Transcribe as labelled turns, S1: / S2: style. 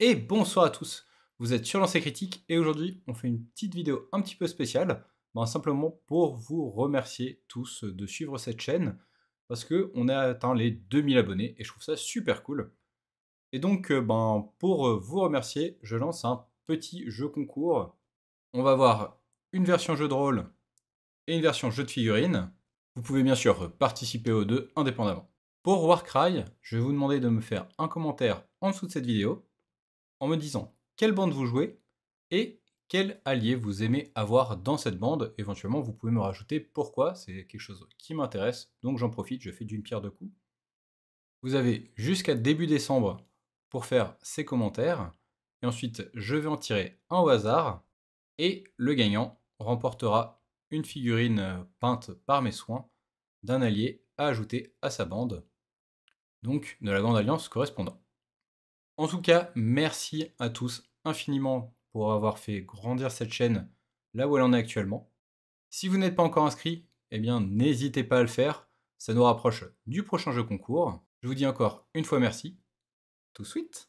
S1: Et bonsoir à tous, vous êtes sur Lancé Critique et aujourd'hui on fait une petite vidéo un petit peu spéciale, ben, simplement pour vous remercier tous de suivre cette chaîne parce que on a atteint les 2000 abonnés et je trouve ça super cool. Et donc euh, ben, pour vous remercier, je lance un petit jeu concours. On va avoir une version jeu de rôle et une version jeu de figurines. Vous pouvez bien sûr participer aux deux indépendamment. Pour Warcry, je vais vous demander de me faire un commentaire en dessous de cette vidéo en me disant quelle bande vous jouez et quel allié vous aimez avoir dans cette bande. Éventuellement, vous pouvez me rajouter pourquoi, c'est quelque chose qui m'intéresse, donc j'en profite, je fais d'une pierre deux coups. Vous avez jusqu'à début décembre pour faire ces commentaires, et ensuite je vais en tirer un au hasard, et le gagnant remportera une figurine euh, peinte par mes soins d'un allié à ajouter à sa bande, donc de la Grande Alliance correspondant. En tout cas, merci à tous infiniment pour avoir fait grandir cette chaîne là où elle en est actuellement. Si vous n'êtes pas encore inscrit, eh bien n'hésitez pas à le faire, ça nous rapproche du prochain jeu concours. Je vous dis encore une fois merci. Tout de suite